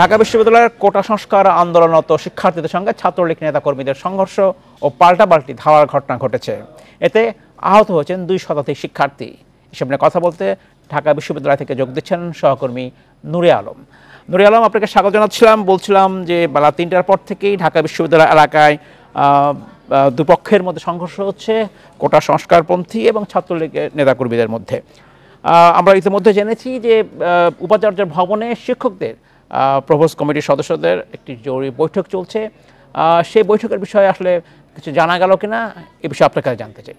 ঢাকা বিশ্ববিদ্যালয়ের কোটা সংস্কার আন্দোলনরত শিক্ষার্থীদের সঙ্গে ছাত্রলীগ নেতাকর্মীদের সংঘর্ষ ও পাল্টাপাল্টি ধাওয়ার ঘটনা ঘটেছে এতে আহত হয়েছেন দুই শতাধিক শিক্ষার্থী এসব নিয়ে কথা বলতে ঢাকা বিশ্ববিদ্যালয় থেকে যোগ দিচ্ছেন সহকর্মী নুরে আলম নুরে আলম আপনাকে স্বাগত জানাচ্ছিলাম বলছিলাম যে বেলা তিনটার পর থেকেই ঢাকা বিশ্ববিদ্যালয় এলাকায় দুপক্ষের মধ্যে সংঘর্ষ হচ্ছে কোটা সংস্কারপন্থী এবং ছাত্রলীগের নেতাকর্মীদের মধ্যে আমরা ইতিমধ্যে জেনেছি যে উপাচার্যের ভবনে শিক্ষকদের প্রভোস কমিটির সদস্যদের একটি জরুরি বৈঠক চলছে সেই বৈঠকের বিষয়ে আসলে কিছু জানা গেল কিনা এ বিষয়ে আপনার কাছে জানতে চাই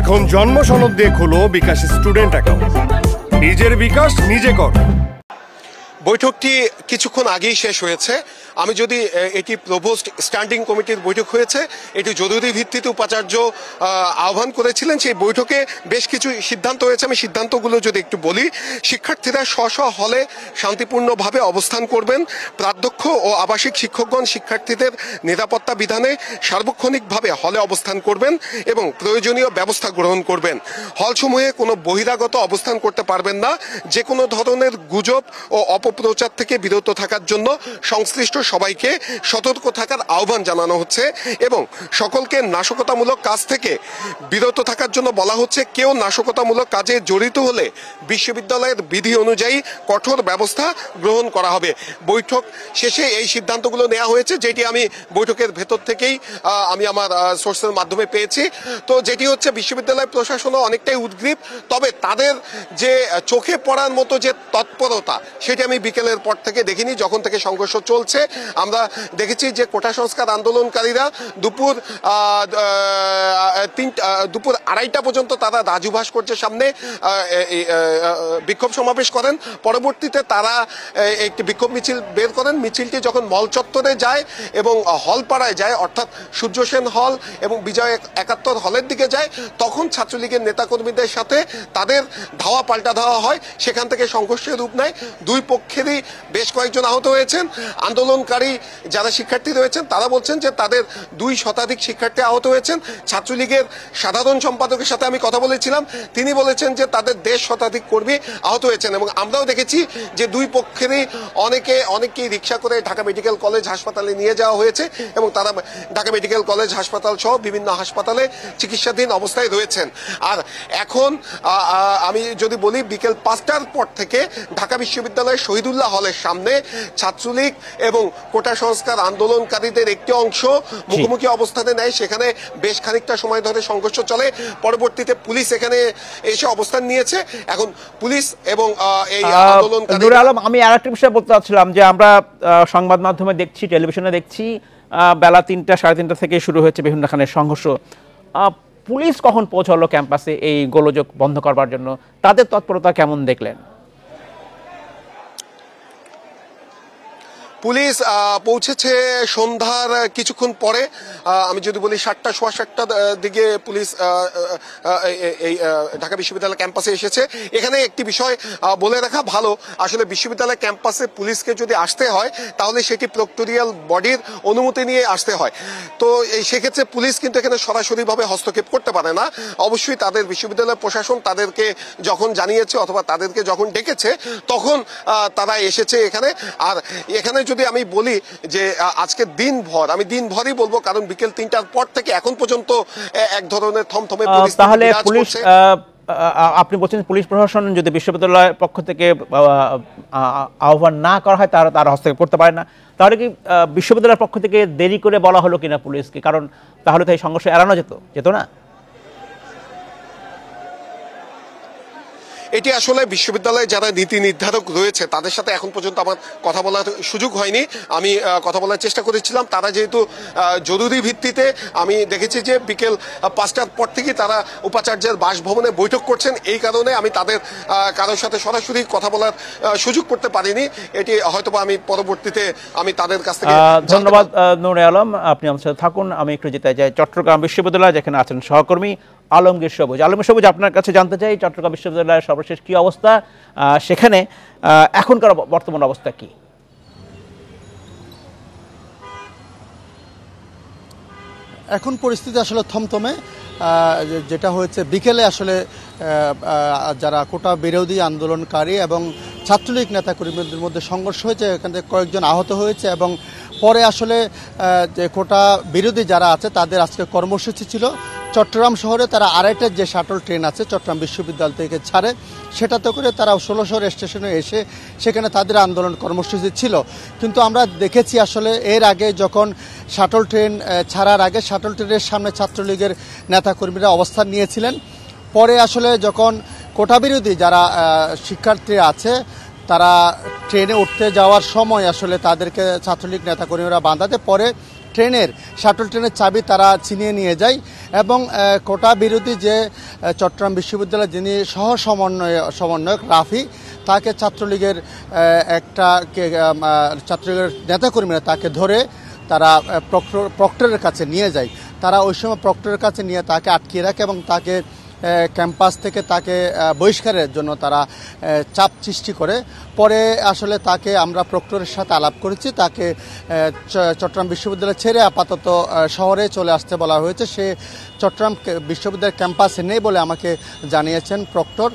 এখন জন্ম সনদ দিয়ে খুলো বিকাশ স্টুডেন্ট অ্যাকাউন্ট নিজের বিকাশ নিজে কর বৈঠকটি কিছুক্ষণ আগেই শেষ হয়েছে আমি যদি এটি প্রভোস্ট স্ট্যান্ডিং কমিটির বৈঠক হয়েছে এটি জরুরি ভিত্তিতে উপাচার্য আহ্বান করেছিলেন সেই বৈঠকে বেশ কিছু সিদ্ধান্ত হয়েছে আমি সিদ্ধান্তগুলো যদি একটু বলি শিক্ষার্থীরা স্ব স্ব হলে শান্তিপূর্ণভাবে অবস্থান করবেন প্রাধ্যক্ষ ও আবাসিক শিক্ষকগণ শিক্ষার্থীদের নিরাপত্তা বিধানে সার্বক্ষণিকভাবে হলে অবস্থান করবেন এবং প্রয়োজনীয় ব্যবস্থা গ্রহণ করবেন হলসমূহে কোনো বহিরাগত অবস্থান করতে পারবেন না যে কোনো ধরনের গুজব ও অপ অপপ্রচার থেকে বিরত থাকার জন্য সংশ্লিষ্ট সবাইকে সতর্ক থাকার আহ্বান জানানো হচ্ছে এবং সকলকে নাশকতামূলক কাজ থেকে বিরত থাকার জন্য বলা হচ্ছে কেউ নাশকতামূলক কাজে জড়িত হলে বিশ্ববিদ্যালয়ের বিধি অনুযায়ী কঠোর ব্যবস্থা গ্রহণ করা হবে বৈঠক শেষে এই সিদ্ধান্তগুলো নেওয়া হয়েছে যেটি আমি বৈঠকের ভেতর থেকেই আমি আমার সোর্সের মাধ্যমে পেয়েছি তো যেটি হচ্ছে বিশ্ববিদ্যালয় প্রশাসনও অনেকটাই উদ্গ্রীব তবে তাদের যে চোখে পড়ার মতো যে তৎপরতা সেটি আমি আমি বিকেলের পর থেকে দেখিনি যখন থেকে সংঘর্ষ চলছে আমরা দেখেছি যে কোটা সংস্কার আন্দোলনকারীরা দুপুর তিন দুপুর আড়াইটা পর্যন্ত তারা রাজু ভাস্কর্যের সামনে বিক্ষোভ সমাবেশ করেন পরবর্তীতে তারা একটি বিক্ষোভ মিছিল বের করেন মিছিলটি যখন মল চত্বরে যায় এবং হলপাড়ায় যায় অর্থাৎ সূর্যসেন হল এবং বিজয় একাত্তর হলের দিকে যায় তখন ছাত্রলীগের নেতাকর্মীদের সাথে তাদের ধাওয়া পাল্টা ধাওয়া হয় সেখান থেকে সংঘর্ষের রূপ নেয় দুই পক্ষ পক্ষেরই বেশ কয়েকজন আহত হয়েছেন আন্দোলনকারী যারা শিক্ষার্থী রয়েছেন তারা বলছেন যে তাদের দুই শতাধিক শিক্ষার্থী আহত হয়েছেন ছাত্রলীগের সাধারণ সম্পাদকের সাথে আমি কথা বলেছিলাম তিনি বলেছেন যে তাদের দেড় শতাধিক কর্মী আহত হয়েছেন এবং আমরাও দেখেছি যে দুই পক্ষেরই অনেকে অনেককেই রিক্সা করে ঢাকা মেডিকেল কলেজ হাসপাতালে নিয়ে যাওয়া হয়েছে এবং তারা ঢাকা মেডিকেল কলেজ হাসপাতাল সহ বিভিন্ন হাসপাতালে চিকিৎসাধীন অবস্থায় রয়েছেন আর এখন আমি যদি বলি বিকেল পাঁচটার পর থেকে ঢাকা বিশ্ববিদ্যালয়ের শহীদ শহীদুল্লাহ হলের সামনে ছাত্রলীগ এবং কোটা সংস্কার আন্দোলনকারীদের একটি অংশ মুখোমুখি অবস্থানে নেয় সেখানে বেশ খানিকটা সময় ধরে সংঘর্ষ চলে পরবর্তীতে পুলিশ এখানে এসে অবস্থান নিয়েছে এখন পুলিশ এবং এই আন্দোলনকারী আলম আমি একটা বিষয় বলতে চাচ্ছিলাম যে আমরা সংবাদ মাধ্যমে দেখছি টেলিভিশনে দেখছি বেলা তিনটা সাড়ে তিনটা থেকে শুরু হয়েছে বিভিন্ন খানের সংঘর্ষ পুলিশ কখন পৌঁছলো ক্যাম্পাসে এই গোলযোগ বন্ধ করবার জন্য তাদের তৎপরতা কেমন দেখলেন পুলিশ পৌঁছেছে সন্ধ্যার কিছুক্ষণ পরে আমি যদি বলি সাতটা সোয়া সাতটা দিকে পুলিশ এই ঢাকা বিশ্ববিদ্যালয় ক্যাম্পাসে এসেছে এখানে একটি বিষয় বলে রাখা ভালো আসলে বিশ্ববিদ্যালয় ক্যাম্পাসে পুলিশকে যদি আসতে হয় তাহলে সেটি প্রক্টোরিয়াল বডির অনুমতি নিয়ে আসতে হয় তো সেক্ষেত্রে পুলিশ কিন্তু এখানে সরাসরিভাবে হস্তক্ষেপ করতে পারে না অবশ্যই তাদের বিশ্ববিদ্যালয় প্রশাসন তাদেরকে যখন জানিয়েছে অথবা তাদেরকে যখন ডেকেছে তখন তারা এসেছে এখানে আর এখানে যদি আমি বলি যে আজকে দিনভর আমি দিনভরই বলবো কারণ বিকেল তিনটার পর থেকে এখন পর্যন্ত এক ধরনের থমথমে তাহলে পুলিশ আপনি বলছেন পুলিশ প্রশাসন যদি বিশ্ববিদ্যালয়ের পক্ষ থেকে আহ্বান না করা হয় তারা তারা হস্তক্ষেপ করতে পারে না তাহলে কি বিশ্ববিদ্যালয়ের পক্ষ থেকে দেরি করে বলা হলো কিনা পুলিশকে কারণ তাহলে তো এই সংঘর্ষ এড়ানো যেত যেত না এটি আসলে বিশ্ববিদ্যালয়ে যারা নীতি নির্ধারক রয়েছে তাদের সাথে এখন পর্যন্ত আমার কথা বলার সুযোগ হয়নি আমি কথা বলার চেষ্টা করেছিলাম তারা যেহেতু জরুরি ভিত্তিতে আমি দেখেছি যে বিকেল পাঁচটার পর থেকে তারা উপাচার্যের বাসভবনে বৈঠক করছেন এই কারণে আমি তাদের কারোর সাথে সরাসরি কথা বলার সুযোগ করতে পারিনি এটি হয়তোবা আমি পরবর্তীতে আমি তাদের কাছ থেকে ধন্যবাদ নুরে আলম আপনি আমার সাথে থাকুন আমি একটু যেতে চাই চট্টগ্রাম বিশ্ববিদ্যালয় যেখানে আছেন সহকর্মী আলমগীর সবুজ আলমগীর সবুজ আপনার কাছে জানতে চাই চট্টগ্রাম বিশ্ববিদ্যালয়ের সর্বশেষ কী অবস্থা সেখানে এখনকার বর্তমান অবস্থা কি এখন পরিস্থিতি আসলে থমথমে যেটা হয়েছে বিকেলে আসলে যারা কোটা বিরোধী আন্দোলনকারী এবং ছাত্রলীগ নেতাকর্মীদের মধ্যে সংঘর্ষ হয়েছে এখান থেকে কয়েকজন আহত হয়েছে এবং পরে আসলে যে কোটা বিরোধী যারা আছে তাদের আজকে কর্মসূচি ছিল চট্টগ্রাম শহরে তারা আড়াইটার যে শাটল ট্রেন আছে চট্টগ্রাম বিশ্ববিদ্যালয় থেকে ছাড়ে সেটাতে করে তারা ষোলোশোর স্টেশনে এসে সেখানে তাদের আন্দোলন কর্মসূচি ছিল কিন্তু আমরা দেখেছি আসলে এর আগে যখন শাটল ট্রেন ছাড়ার আগে শাটল ট্রেনের সামনে ছাত্রলীগের নেতাকর্মীরা অবস্থান নিয়েছিলেন পরে আসলে যখন কোটাবিরোধী যারা শিক্ষার্থী আছে তারা ট্রেনে উঠতে যাওয়ার সময় আসলে তাদেরকে ছাত্রলীগ নেতাকর্মীরা বাঁধাতে পরে ট্রেনের শাটল ট্রেনের চাবি তারা ছিনিয়ে নিয়ে যায় এবং কোটা বিরোধী যে চট্টগ্রাম বিশ্ববিদ্যালয়ের যিনি সহ সমন্বয় সমন্বয়ক রাফি তাকে ছাত্রলীগের একটা ছাত্রলীগের নেতাকর্মীরা তাকে ধরে তারা প্রক্টরের কাছে নিয়ে যায় তারা ওই সময় প্রক্টরের কাছে নিয়ে তাকে আটকিয়ে রাখে এবং তাকে ক্যাম্পাস থেকে তাকে বহিষ্কারের জন্য তারা চাপ সৃষ্টি করে পরে আসলে তাকে আমরা প্রক্টরের সাথে আলাপ করেছি তাকে চট্টগ্রাম বিশ্ববিদ্যালয় ছেড়ে আপাতত শহরে চলে আসতে বলা হয়েছে সে চট্টগ্রাম বিশ্ববিদ্যালয়ের ক্যাম্পাসে নেই বলে আমাকে জানিয়েছেন প্রক্টর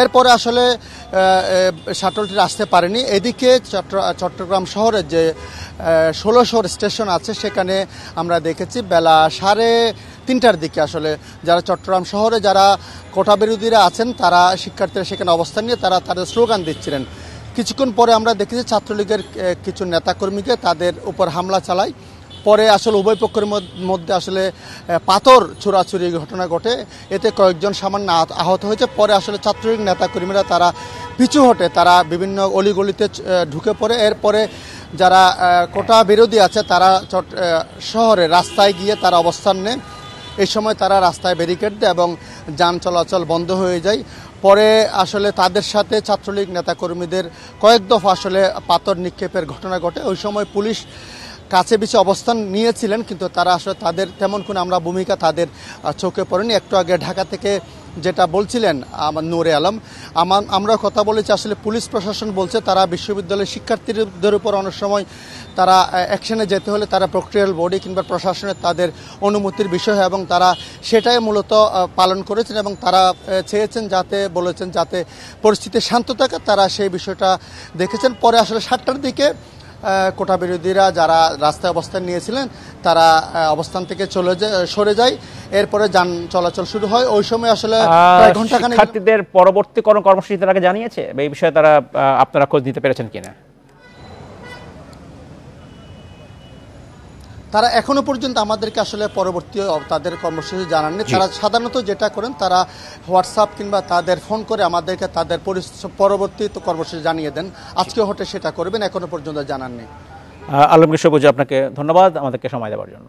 এরপরে আসলে শাটলটি আসতে পারেনি এদিকে চট্টগ্রাম শহরের যে ষোলোশোর স্টেশন আছে সেখানে আমরা দেখেছি বেলা সাড়ে তিনটার দিকে আসলে যারা চট্টগ্রাম শহরে যারা কোটা বিরোধীরা আছেন তারা শিক্ষার্থীরা সেখানে অবস্থান নিয়ে তারা তাদের স্লোগান দিচ্ছিলেন কিছুক্ষণ পরে আমরা দেখেছি ছাত্রলীগের কিছু নেতাকর্মীকে তাদের উপর হামলা চালায় পরে আসলে উভয় পক্ষের মধ্যে আসলে পাথর ছোড়াছুরি ঘটনা ঘটে এতে কয়েকজন সামান্য আহত হয়েছে পরে আসলে ছাত্রলীগ নেতাকর্মীরা তারা পিছু হটে তারা বিভিন্ন অলিগলিতে ঢুকে পড়ে এরপরে যারা কোটা বিরোধী আছে তারা শহরে রাস্তায় গিয়ে তারা অবস্থান নেয় এই সময় তারা রাস্তায় ব্যারিকেড দেয় এবং যান চলাচল বন্ধ হয়ে যায় পরে আসলে তাদের সাথে ছাত্রলীগ নেতাকর্মীদের কয়েক দফা আসলে পাথর নিক্ষেপের ঘটনা ঘটে ওই সময় পুলিশ কাছে বেশি অবস্থান নিয়েছিলেন কিন্তু তারা আসলে তাদের তেমন কোনো আমরা ভূমিকা তাদের চোখে পড়েনি একটু আগে ঢাকা থেকে যেটা বলছিলেন আমার নূরে আলম আমার আমরা কথা বলেছি আসলে পুলিশ প্রশাসন বলছে তারা বিশ্ববিদ্যালয়ের শিক্ষার্থীদের উপর অনেক সময় তারা অ্যাকশনে যেতে হলে তারা প্রক্রিয়াল বডি কিংবা প্রশাসনের তাদের অনুমতির বিষয় এবং তারা সেটাই মূলত পালন করেছেন এবং তারা চেয়েছেন যাতে বলেছেন যাতে পরিস্থিতি শান্ত থাকে তারা সেই বিষয়টা দেখেছেন পরে আসলে সাতটার দিকে কোটা বিরোধীরা যারা রাস্তায় অবস্থান নিয়েছিলেন তারা অবস্থান থেকে চলে সরে যায় এরপরে যান চলাচল শুরু হয় ওই সময় আসলে ঘন্টাখানেক শিক্ষার্থীদের পরবর্তী কোনো কর্মসূচি তারা জানিয়েছে এই বিষয়ে তারা আপনারা খোঁজ নিতে পেরেছেন কিনা তারা এখনো পর্যন্ত আমাদেরকে আসলে পরবর্তী তাদের কর্মসূচি জানাননি তারা সাধারণত যেটা করেন তারা হোয়াটসঅ্যাপ কিংবা তাদের ফোন করে আমাদেরকে তাদের পরবর্তী কর্মসূচি জানিয়ে দেন আজকে হটে সেটা করবেন এখনো পর্যন্ত জানাননি আলমগীর সবুজ আপনাকে ধন্যবাদ আমাদেরকে সময় দেওয়ার জন্য